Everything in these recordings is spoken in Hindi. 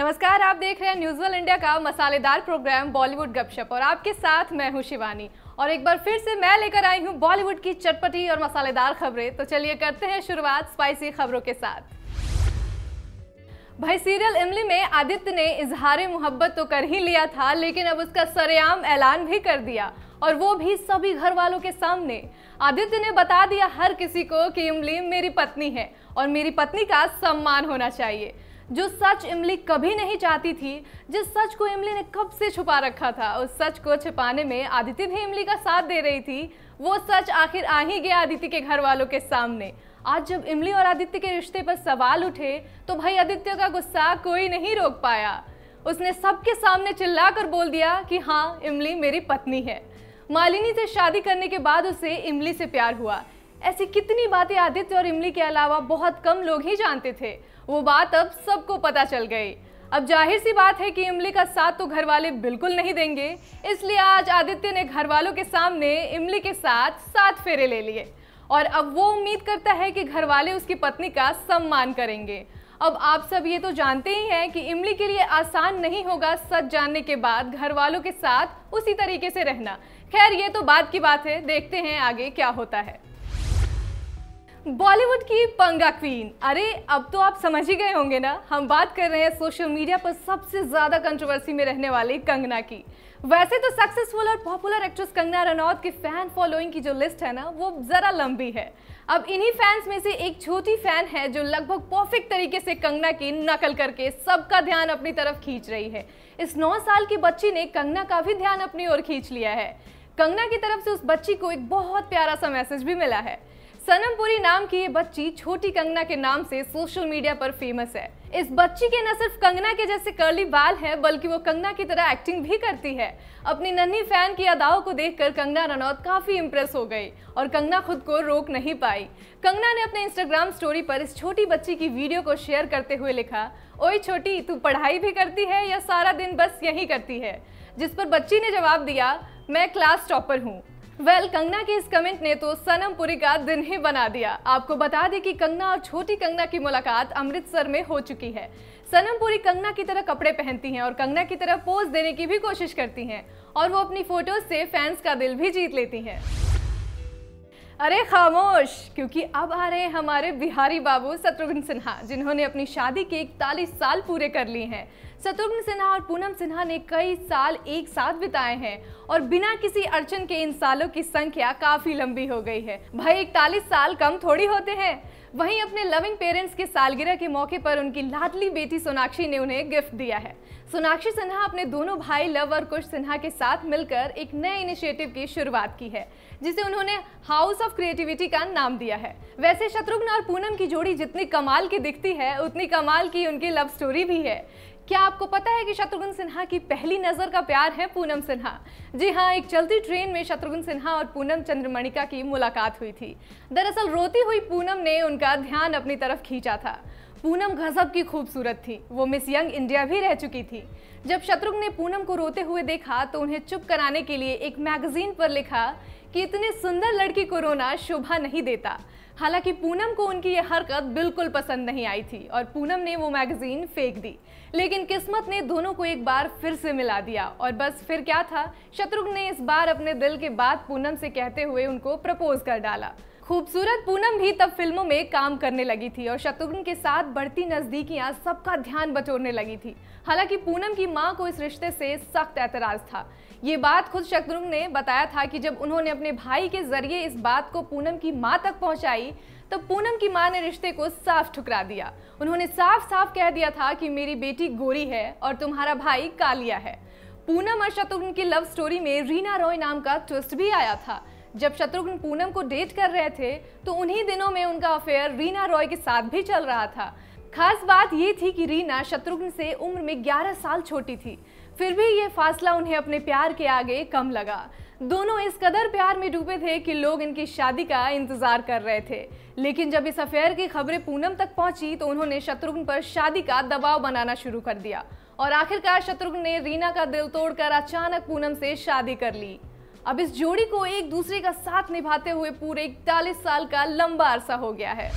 नमस्कार आप देख रहे हैं न्यूजल इंडिया का मसालेदार प्रोग्राम बॉलीवुड गपशप और आपके साथ मैं हूं शिवानी और एक बार फिर से मैं लेकर आई हूं बॉलीवुड की चटपटी और मसालेदार खबरें तो चलिए करते हैं शुरुआत स्पाइसी खबरों के साथ भाई सीरियल इमली में आदित्य ने इजहार मोहब्बत तो कर ही लिया था लेकिन अब उसका सरेआम ऐलान भी कर दिया और वो भी सभी घर वालों के सामने आदित्य ने बता दिया हर किसी को कि इमली मेरी पत्नी है और मेरी पत्नी का सम्मान होना चाहिए जो सच इमली कभी नहीं चाहती थी जिस सच को इमली ने कब से छुपा रखा था उस सच को छिपाने में आदित्य भी इमली का साथ दे रही थी वो सच आखिर आ ही गया आदित्य के घर वालों के सामने आज जब इमली और आदित्य के रिश्ते पर सवाल उठे तो भाई आदित्य का गुस्सा कोई नहीं रोक पाया उसने सबके सामने चिल्ला कर बोल दिया कि हाँ इमली मेरी पत्नी है मालिनी से शादी करने के बाद उसे इमली से प्यार हुआ ऐसी कितनी बातें आदित्य और इमली के अलावा बहुत कम लोग ही जानते थे वो बात अब सबको पता चल गई अब जाहिर सी बात है कि इमली का साथ तो घर वाले बिल्कुल नहीं देंगे इसलिए आज आदित्य ने घर वालों के सामने इमली के साथ सात फेरे ले लिए और अब वो उम्मीद करता है कि घर वाले उसकी पत्नी का सम्मान करेंगे अब आप सब ये तो जानते ही हैं कि इमली के लिए आसान नहीं होगा सच जानने के बाद घर वालों के साथ उसी तरीके से रहना खैर ये तो बात की बात है देखते हैं आगे क्या होता है बॉलीवुड की पंगा क्वीन अरे अब तो आप समझ ही गए होंगे ना हम बात कर रहे हैं सोशल मीडिया पर सबसे ज़्यादा कंट्रोवर्सी में रहने वाले कंगना की वैसे तो सक्सेसफुल और पॉपुलर एक्ट्रेस कंगना रनौत की फैन फॉलोइंग की जो लिस्ट है ना वो ज़रा लंबी है अब इन्हीं फैंस में से एक छोटी फैन है जो लगभग परफेक्ट तरीके से कंगना की नकल करके सबका ध्यान अपनी तरफ खींच रही है इस नौ साल की बच्ची ने कंगना का भी ध्यान अपनी ओर खींच लिया है कंगना की तरफ से उस बच्ची को एक बहुत प्यारा सा मैसेज भी मिला है सनमपुरी नाम की ये बच्ची छोटी कंगना के नाम से सोशल मीडिया पर फेमस है इस बच्ची के न सिर्फ कंगना के जैसे कर्ली बाल हैं बल्कि वो कंगना की तरह एक्टिंग भी करती है अपनी नन्ही फैन की अदाओं को देखकर कंगना रनौत काफी इम्प्रेस हो गई और कंगना खुद को रोक नहीं पाई कंगना ने अपने इंस्टाग्राम स्टोरी पर इस छोटी बच्ची की वीडियो को शेयर करते हुए लिखा ओई छोटी तू पढ़ाई भी करती है या सारा दिन बस यही करती है जिस पर बच्ची ने जवाब दिया मैं क्लास टॉपर हूँ वेल well, कंगना के इस कमेंट ने तो सनमपुरी का दिन ही बना दिया आपको बता दें कि कंगना और छोटी कंगना की मुलाकात अमृतसर में हो चुकी है सनमपुरी कंगना की तरह कपड़े पहनती हैं और कंगना की तरह पोज देने की भी कोशिश करती हैं और वो अपनी फोटोज से फैंस का दिल भी जीत लेती हैं अरे खामोश क्योंकि अब आ रहे हैं हमारे बिहारी बाबू शत्रुघ्न सिन्हा जिन्होंने अपनी शादी के इकतालीस साल पूरे कर लिए हैं शत्रुघ्न सिन्हा और पूनम सिन्हा ने कई साल एक साथ बिताए हैं और बिना किसी अड़चन के इन सालों की संख्या काफी लंबी हो गई है भाई इकतालीस साल कम थोड़ी होते हैं वहीं अपने लविंग पेरेंट्स के सालगिरह के मौके पर उनकी लाडली बेटी सोनाक्षी ने उन्हें गिफ्ट दिया है सोनाक्षी सिन्हा अपने दोनों भाई लव और कुश सिन्हा के साथ मिलकर एक नए इनिशिएटिव की शुरुआत की है जिसे उन्होंने हाउस ऑफ क्रिएटिविटी का नाम दिया है वैसे शत्रुघ्न और पूनम की जोड़ी जितनी कमाल की दिखती है उतनी कमाल की उनकी लव स्टोरी भी है क्या आपको पता है कि शत्रुघ्न सिन्हा की पहली नज़र का प्यार है पूनम सिन्हा जी हाँ एक चलती ट्रेन में शत्रुघ्न सिन्हा और पूनम चंद्रमणिका की मुलाकात हुई थी दरअसल रोती हुई पूनम ने उन उनका ध्यान अपनी तरफ खींचा था पूनम गजब की खूबसूरत थी वो मिस यंग इंडिया भी रह चुकी थी जब शत्रुघ्न ने पूनम को रोते हुए देखा तो उन्हें चुप कराने के लिए एक मैगजीन पर लिखा कि इतनी सुंदर लड़की को रोना शोभा नहीं देता हालांकि पूनम को उनकी यह हरकत बिल्कुल पसंद नहीं आई थी और पूनम ने वो मैगजीन फेंक दी लेकिन किस्मत ने दोनों को एक बार फिर से मिला दिया और बस फिर क्या था शत्रुघ्न ने इस बार अपने दिल के बाद पूनम से कहते हुए उनको प्रपोज कर डाला खूबसूरत पूनम भी तब फिल्मों में काम करने लगी थी और शत्रुघ्न के साथ बढ़ती नजदीकियां सबका ध्यान बटोरने लगी थी हालांकि पूनम की मां को इस रिश्ते से सख्त एतराज था ये बात खुद शत्रुघ्न ने बताया था कि जब उन्होंने अपने भाई के जरिए इस बात को पूनम की मां तक पहुंचाई तब तो पूनम की मां ने रिश्ते को साफ ठुकरा दिया उन्होंने साफ साफ कह दिया था कि मेरी बेटी गोरी है और तुम्हारा भाई कालिया है पूनम और शत्रुघ्न की लव स्टोरी में रीना रॉय नाम का ट्विस्ट भी आया था जब शत्रुघ्न पूनम को डेट कर रहे थे तो उन्हीं दिनों में उनका अफेयर रीना रॉय के साथ भी चल रहा था खास बात ये थी कि रीना शत्रुघ्न से उम्र में 11 साल छोटी थी फिर भी ये फासला उन्हें अपने प्यार के आगे कम लगा दोनों इस कदर प्यार में डूबे थे कि लोग इनकी शादी का इंतजार कर रहे थे लेकिन जब इस अफेयर की खबरें पूनम तक पहुंची तो उन्होंने शत्रुघ्न पर शादी का दबाव बनाना शुरू कर दिया और आखिरकार शत्रुघ्न ने रीना का दिल तोड़कर अचानक पूनम से शादी कर ली अब इस जोड़ी को एक दूसरे का साथ निभाते हुए पूरे इकतालीस साल का लंबा अरसा हो गया है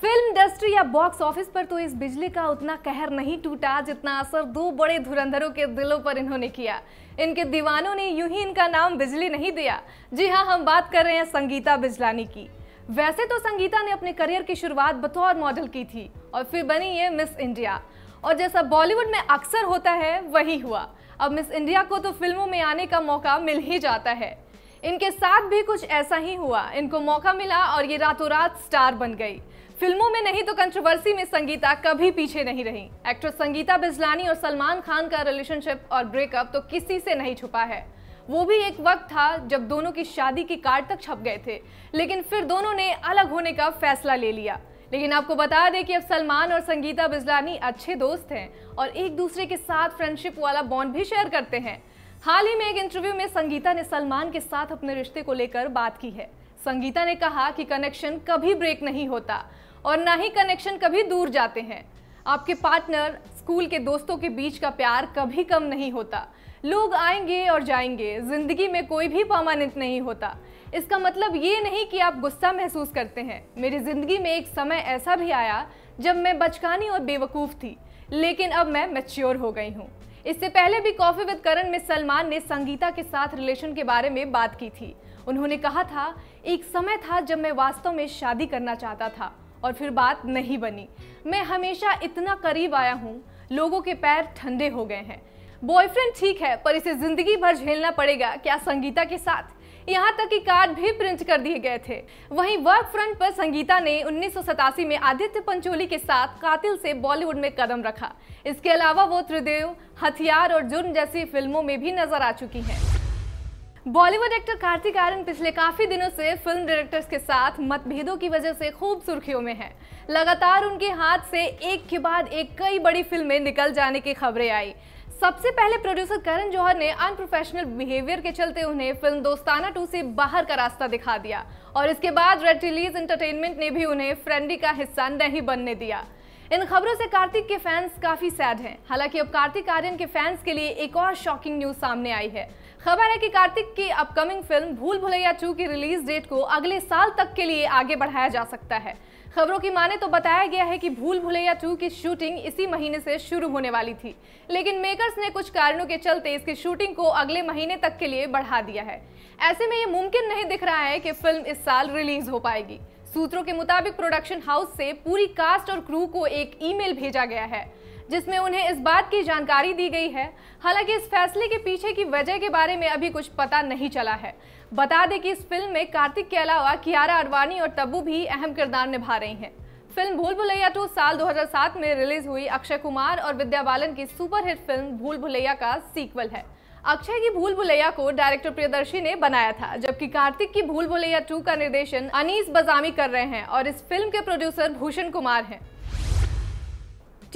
फिल्म इंडस्ट्री या बॉक्स ऑफिस पर तो इस बिजली का उतना कहर नहीं टूटा जितना असर दो बड़े धुरंधरों के दिलों पर इन्होंने किया इनके दीवानों ने यूं ही इनका नाम बिजली नहीं दिया जी हाँ हम बात कर रहे हैं संगीता बिजलानी की वैसे तो संगीता ने अपने करियर की शुरुआत बतौर मॉडल की थी और फिर बनी ये मिस इंडिया और जैसा बॉलीवुड में अक्सर होता है वही हुआ अब मिस इंडिया को तो फिल्मों में आने का मौका मिल ही जाता है इनके साथ भी कुछ ऐसा ही हुआ इनको मौका मिला और ये रातों रात स्टार बन गई फिल्मों में नहीं तो कंट्रोवर्सी में संगीता कभी पीछे नहीं रही एक्ट्रेस संगीता बिजलानी और सलमान खान का रिलेशनशिप और ब्रेकअप तो किसी से नहीं छुपा है वो भी एक वक्त था जब दोनों की शादी की कार्ड तक छप गए थे लेकिन फिर दोनों ने अलग होने का फैसला ले लिया लेकिन आपको बता दें कि अब सलमान और संगीता बिजलानी अच्छे दोस्त हैं और एक दूसरे के साथ फ्रेंडशिप वाला बॉन्ड भी शेयर करते हैं हाल ही में एक इंटरव्यू में संगीता ने सलमान के साथ अपने रिश्ते को लेकर बात की है संगीता ने कहा कि कनेक्शन कभी ब्रेक नहीं होता और ना ही कनेक्शन कभी दूर जाते हैं आपके पार्टनर स्कूल के दोस्तों के बीच का प्यार कभी कम नहीं होता लोग आएंगे और जाएंगे ज़िंदगी में कोई भी परमानेंट नहीं होता इसका मतलब ये नहीं कि आप गुस्सा महसूस करते हैं मेरी ज़िंदगी में एक समय ऐसा भी आया जब मैं बचकानी और बेवकूफ़ थी लेकिन अब मैं मैच्योर हो गई हूँ इससे पहले भी कॉफ़ी विद करण में सलमान ने संगीता के साथ रिलेशन के बारे में बात की थी उन्होंने कहा था एक समय था जब मैं वास्तव में शादी करना चाहता था और फिर बात नहीं बनी मैं हमेशा इतना करीब आया हूँ लोगों के पैर ठंडे हो गए हैं बॉयफ्रेंड ठीक है पर इसे जिंदगी भर झेलना पड़ेगा क्या संगीता के साथ यहाँ तक कि कार्ड भी प्रिंट कर दिए गए थे वहीं वर्क फ्रंट पर संगीता ने उन्नीस में आदित्य पंचोली के साथ कातिल से बॉलीवुड में कदम रखा इसके अलावा वो त्रिदेव हथियार और जुर्म जैसी फिल्मों में भी नजर आ चुकी हैं बॉलीवुड एक्टर कार्तिक आर्यन पिछले काफी दिनों से फिल्म डायरेक्टर्स के साथ मतभेदों की वजह से खूब सुर्खियों में हैं। लगातार उनके हाथ से एक के बाद एक कई बड़ी फिल्में निकल जाने की खबरें आई सबसे पहले प्रोड्यूसर करण जौहर ने अनप्रोफेशनल बिहेवियर के चलते उन्हें फिल्म दोस्ताना टू से बाहर का रास्ता दिखा दिया और इसके बाद रेड रिलीज एंटरटेनमेंट ने भी उन्हें फ्रेंडी का हिस्सा नहीं बनने दिया इन खबरों से कार्तिक के फैंस काफी सैड हैं हालांकि अब कार्तिक आर्यन के फैंस के लिए एक और शॉकिंग न्यूज सामने आई है खबर है कि कार्तिक की अपकमिंग फिल्म भूल भुलैया 2 की रिलीज डेट को अगले साल तक के लिए आगे बढ़ाया जा सकता है खबरों की माने तो बताया गया है कि भूल भुलैया टू की शूटिंग इसी महीने से शुरू होने वाली थी लेकिन मेकर्स ने कुछ कारणों के चलते इसकी शूटिंग को अगले महीने तक के लिए बढ़ा दिया है ऐसे में ये मुमकिन नहीं दिख रहा है कि फिल्म इस साल रिलीज हो पाएगी सूत्रों के मुताबिक प्रोडक्शन हाउस से पूरी कास्ट और क्रू को एक ईमेल भेजा गया है जिसमें उन्हें इस बात की जानकारी दी गई है हालांकि इस फैसले के पीछे की वजह के बारे में अभी कुछ पता नहीं चला है बता दें कि इस फिल्म में कार्तिक के अलावा कियारा अडवाणी और तब्बू भी अहम किरदार निभा रही हैं फिल्म भूल भुलैया टू साल 2007 में रिलीज हुई अक्षय कुमार और विद्या बालन की सुपरहिट फिल्म भूल भुलैया का सीक्वल है अक्षय की भूल भुलैया को डायरेक्टर प्रियदर्शी ने बनाया था जबकि कार्तिक की भूल भुलैया टू का निर्देशन अनीस बजामी कर रहे हैं और इस फिल्म के प्रोड्यूसर भूषण कुमार हैं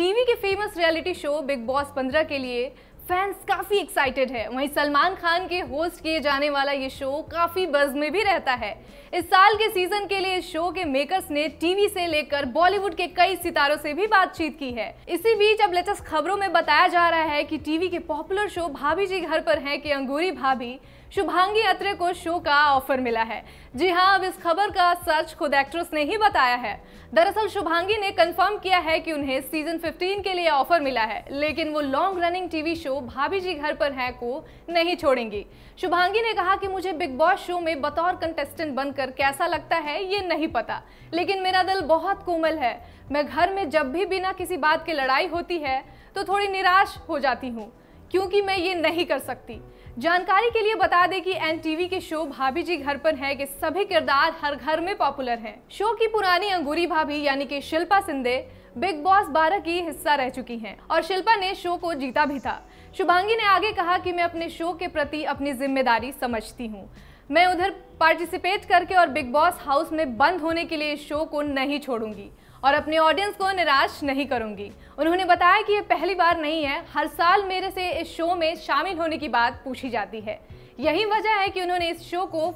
टीवी के famous reality show Bigg Boss 15 के लिए फैंस काफ़ी एक्साइटेड है वहीं सलमान खान के होस्ट किए जाने वाला ये शो काफ़ी बज में भी रहता है इस साल के सीजन के लिए इस शो के मेकर्स ने टीवी से लेकर बॉलीवुड के कई सितारों से भी बातचीत की है इसी बीच अब लेटेस्ट खबरों में बताया जा रहा है कि टीवी के पॉपुलर शो भाभी जी घर पर हैं कि अंगूरी भाभी शुभांगी अत्रे को शो का ऑफर मिला है जी हाँ अब इस खबर का सच खुद एक्ट्रेस ने ही बताया है दरअसल शुभांगी ने कंफर्म किया है कि उन्हें सीजन 15 के लिए ऑफर मिला है लेकिन वो लॉन्ग रनिंग टीवी शो भाभी जी घर पर हैं को नहीं छोड़ेंगी शुभांगी ने कहा कि मुझे बिग बॉस शो में बतौर कंटेस्टेंट बनकर कैसा लगता है ये नहीं पता लेकिन मेरा दिल बहुत कोमल है मैं घर में जब भी बिना किसी बात की लड़ाई होती है तो थोड़ी निराश हो जाती हूँ क्योंकि मैं ये नहीं कर सकती जानकारी के लिए बता दें कि टीवी के शो भाभी जी घर पर है कि सभी किरदार हर घर में पॉपुलर हैं। शो की पुरानी अंगूरी भाभी यानी कि शिल्पा सिंधे बिग बॉस 12 की हिस्सा रह चुकी हैं और शिल्पा ने शो को जीता भी था शुभांगी ने आगे कहा कि मैं अपने शो के प्रति अपनी जिम्मेदारी समझती हूँ मैं उधर पार्टिसिपेट करके और बिग बॉस हाउस में बंद होने के लिए शो को नहीं छोड़ूंगी और अपने ऑडियंस को निराश नहीं करूंगी उन्होंने बताया कि ये पहली बार नहीं है हर साल मेरे से इस शो में शामिल होने की बात पूछी जाती है यही वजह है कि उन्होंने इस शो को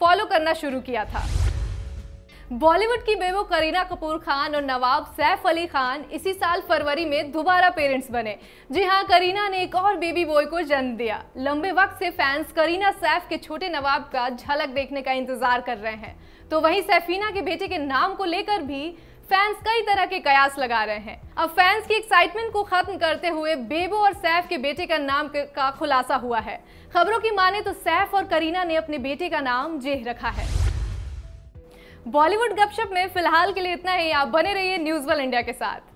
फॉलो करना शुरू किया था बॉलीवुड की बेबो करीना कपूर खान और नवाब सैफ अली खान इसी साल फरवरी में दोबारा पेरेंट्स बने जी हाँ करीना ने एक और बेबी बॉय को जन्म दिया लंबे वक्त से फैंस करीना सैफ के छोटे नवाब का झलक देखने का इंतजार कर रहे हैं तो वहीं सैफीना के बेटे के नाम को लेकर भी फैंस कई तरह के कयास लगा रहे हैं अब फैंस की एक्साइटमेंट को खत्म करते हुए बेबो और सैफ के बेटे का नाम का खुलासा हुआ है खबरों की माने तो सैफ और करीना ने अपने बेटे का नाम जेह रखा है बॉलीवुड गपशप में फिलहाल के लिए इतना ही आप बने रहिए न्यूज वन इंडिया के साथ